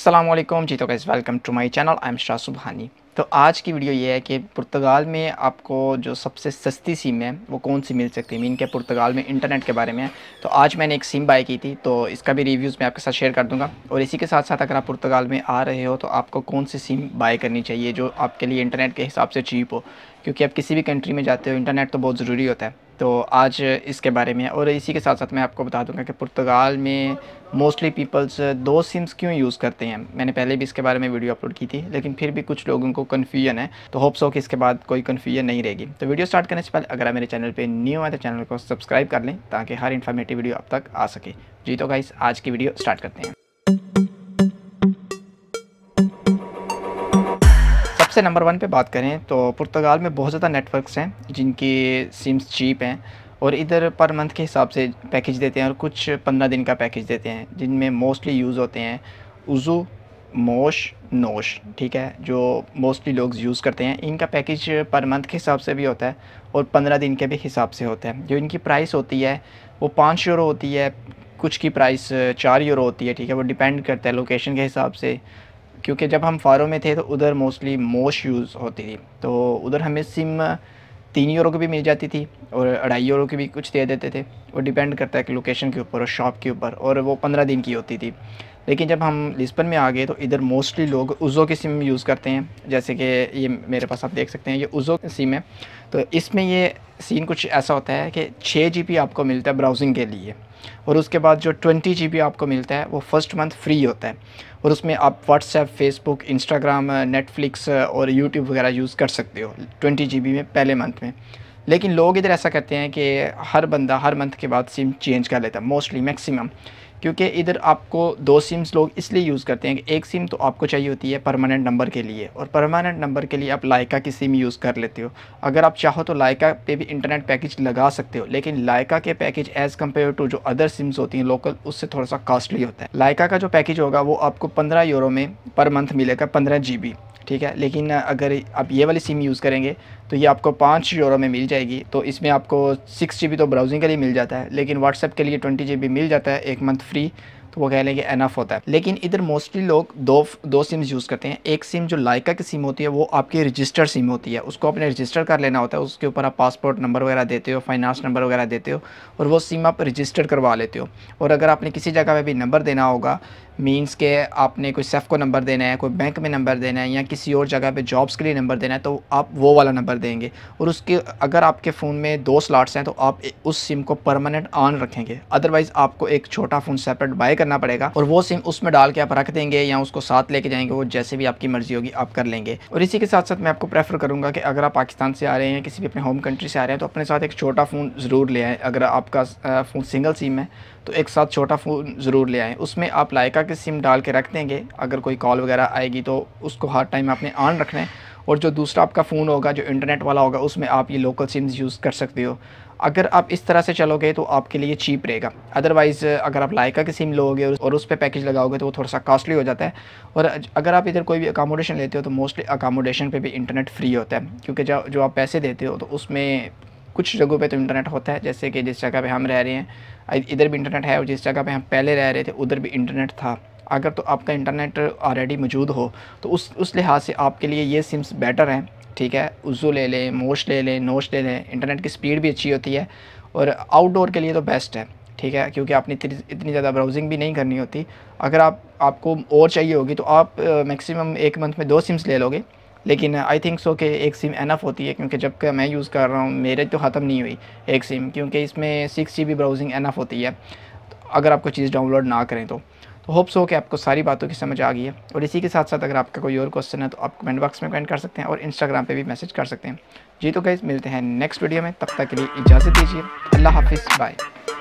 असलम जी तो guys welcome to my channel I am Shah Subhani तो आज की वीडियो ये है कि पुर्तगाल में आपको जो सबसे सस्ती सिम है वो कौन सी मिल सकती है मीन के पुर्तगाल में इंटरनेट के बारे में तो आज मैंने एक सिम बाई की थी तो इसका भी रिव्यूज़ मैं आपके साथ शेयर कर दूंगा और इसी के साथ साथ अगर आप पुर्तगाल में आ रहे हो तो आपको कौन सी सिम बाई करनी चाहिए जो आपके लिए इंटरनेट के हिसाब से चीप हो क्योंकि आप किसी भी कंट्री में जाते हो इंटरनेट तो बहुत ज़रूरी होता है तो आज इसके बारे में और इसी के साथ साथ मैं आपको बता दूंगा कि पुर्तगाल में मोस्टली पीपल्स दो सिम्स क्यों यूज़ करते हैं मैंने पहले भी इसके बारे में वीडियो अपलोड की थी लेकिन फिर भी कुछ लोगों को कन्फ्यूजन है तो होप्स हो कि इसके बाद कोई कन्फ्यूजन नहीं रहेगी तो वीडियो स्टार्ट करने से पहले अगर आप मेरे चैनल पर न्यू आए तो चैनल को सब्सक्राइब कर लें ताकि हर इन्फॉर्मेटिव वीडियो अब तक आ सके जी तो गाइस आज की वीडियो स्टार्ट करते हैं सबसे नंबर वन पे बात करें तो पुर्तगाल में बहुत ज़्यादा नेटवर्क्स हैं जिनकी सिम्स चीप हैं और इधर पर मंथ के हिसाब से पैकेज देते हैं और कुछ पंद्रह दिन का पैकेज देते हैं जिनमें मोस्टली यूज़ होते हैं उज़ू मोश नोश ठीक है जो मोस्टली लोग यूज़ करते हैं इनका पैकेज पर मंथ के हिसाब से भी होता है और पंद्रह दिन के भी हिसाब से होता है जो इनकी प्राइस होती है वो पाँच यूरो होती है कुछ की प्राइस चार यूरो होती है ठीक है वो डिपेंड करता है लोकेशन के हिसाब से क्योंकि जब हम फारो में थे तो उधर मोस्टली मोश यूज़ होती थी तो उधर हमें सिम तीन यूरो की भी मिल जाती थी और अढ़ाई यूरो की भी कुछ दे देते थे वो डिपेंड करता है कि लोकेशन के ऊपर और शॉप के ऊपर और वो पंद्रह दिन की होती थी लेकिन जब हम लिस्पन में आ गए तो इधर मोस्टली लोग उज़ो की सिम यूज़ करते हैं जैसे कि ये मेरे पास आप देख सकते हैं ये उज़ो की सिम है तो इसमें ये सीन कुछ ऐसा होता है कि छः जी आपको मिलता है ब्राउजिंग के लिए और उसके बाद जो ट्वेंटी जी आपको मिलता है वो फर्स्ट मंथ फ्री होता है और उसमें आप व्हाट्सएप फेसबुक इंस्टाग्राम नेटफ्लिक्स और यूट्यूब वगैरह यूज़ कर सकते हो ट्वेंटी जी में पहले मंथ में लेकिन लोग इधर ऐसा करते हैं कि हर बंदा हर मंथ के बाद सिम चेंज कर लेता है मोस्टली मैक्सिमम क्योंकि इधर आपको दो सिम्स लोग इसलिए यूज़ करते हैं कि एक सिम तो आपको चाहिए होती है परमानेंट नंबर के लिए और परमानेंट नंबर के लिए आप लाइका की सिम यूज़ कर लेते हो अगर आप चाहो तो लाइका पे भी इंटरनेट पैकेज लगा सकते हो लेकिन लाइका के पैकेज एज़ कम्पेयर टू जो अदर सिम्स होती हैं लोकल उससे थोड़ा सा कॉस्टली होता है लाइका का जो पैकेज होगा वो आपको पंद्रह यूरो में पर मंथ मिलेगा पंद्रह जी ठीक है लेकिन अगर आप ये वाली सिम यूज़ करेंगे तो ये आपको पाँच यूरो में मिल जाएगी तो इसमें आपको सिक्स जी तो ब्राउजिंग के लिए मिल जाता है लेकिन व्हाट्सएप के लिए ट्वेंटी जी मिल जाता है एक मंथ फ्री तो वो कह लें कि एनफ होता है लेकिन इधर मोस्टली लोग दो दो सिम्स यूज़ करते हैं एक सिम जो लाइका की सिम होती है वो आपकी रजिस्टर्ड सिम होती है उसको आपने रजिस्टर कर लेना होता है उसके ऊपर आप पासपोर्ट नंबर वगैरह देते हो फाइनेंस नंबर वगैरह देते हो और वो सिम आप रजिस्टर करवा लेते हो और अगर आपने किसी जगह पर भी नंबर देना होगा मींस के आपने कोई सेफ को नंबर देना है कोई बैंक में नंबर देना है या किसी और जगह पे जॉब्स के लिए नंबर देना है तो आप वो वाला नंबर देंगे और उसके अगर आपके फ़ोन में दो स्लॉट्स हैं तो आप उस सिम को परमानेंट ऑन रखेंगे अदरवाइज़ आपको एक छोटा फ़ोन सेपरेट बाय करना पड़ेगा और वो सिम उसमें डाल के आप रख देंगे या उसको साथ लेके जाएंगे वो जैसे भी आपकी मर्ज़ी होगी आप कर लेंगे और इसी के साथ साथ मैं आपको प्रेफर करूँगा कि अगर आप पाकिस्तान से आ रहे हैं किसी भी अपने होम कंट्री से आ रहे हैं तो अपने साथ एक छोटा फ़ोन ज़रूर ले आएँ अगर आपका फ़ोन सिंगल सिम है तो एक साथ छोटा फ़ोन ज़रूर ले आएँ उसमें आप लाइका तरीका के सिम डाल के रख देंगे अगर कोई कॉल वगैरह आएगी तो उसको हर टाइम आपने ऑन रखना है और जो दूसरा आपका फ़ोन होगा जो इंटरनेट वाला होगा उसमें आप ये लोकल सिम्स यूज़ कर सकते हो अगर आप इस तरह से चलोगे तो आपके लिए चीप रहेगा अदरवाइज़ अगर आप लाइका की सिम लोगे और उस पर पैकेज लगाओगे तो वो थोड़ा सा कॉस्टली हो जाता है और अगर आप इधर कोई भी अकामोडेशन लेते हो तो मोस्टली अकामोडेशन पे भी इंटरनेट फ्री होता है क्योंकि जो आप पैसे देते हो तो उसमें कुछ जगहों पे तो इंटरनेट होता है जैसे कि जिस जगह पे हम रह रहे हैं इधर भी इंटरनेट है और जिस जगह पे हम पहले रह रहे थे उधर भी इंटरनेट था अगर तो आपका इंटरनेट ऑलरेडी मौजूद हो तो उस उस लिहाज से आपके लिए ये सिम्स बेटर हैं ठीक है उज़ू ले लें मोश ले लें नोश ले लें इंटरनेट की स्पीड भी अच्छी होती है और आउटडोर के लिए तो बेस्ट है ठीक है क्योंकि आपने इतनी ज़्यादा ब्राउजिंग भी नहीं करनी होती अगर आप आपको और चाहिए होगी तो आप मैक्सिमम एक मंथ में दो सिम्स ले लोगे लेकिन आई थिंक सो कि एक सिम एनफ होती है क्योंकि जब मैं यूज़ कर रहा हूँ मेरे तो ख़त्म नहीं हुई एक सिम क्योंकि इसमें सिक्स जी ब्राउजिंग एनफ होती है तो अगर आप कोई चीज़ डाउनलोड ना करें तो तो होप्स हो कि आपको सारी बातों की समझ आ गई है और इसी के साथ साथ अगर आपका कोई और क्वेश्चन है तो आप कमेंट बॉक्स में कमेंट कर सकते हैं और इंस्टाग्राम पे भी मैसेज कर सकते हैं जी तो गाइज़ मिलते हैं नेक्स्ट वीडियो में तब तक के लिए इजाज़त दीजिए अल्लाह हाफिज़ बाय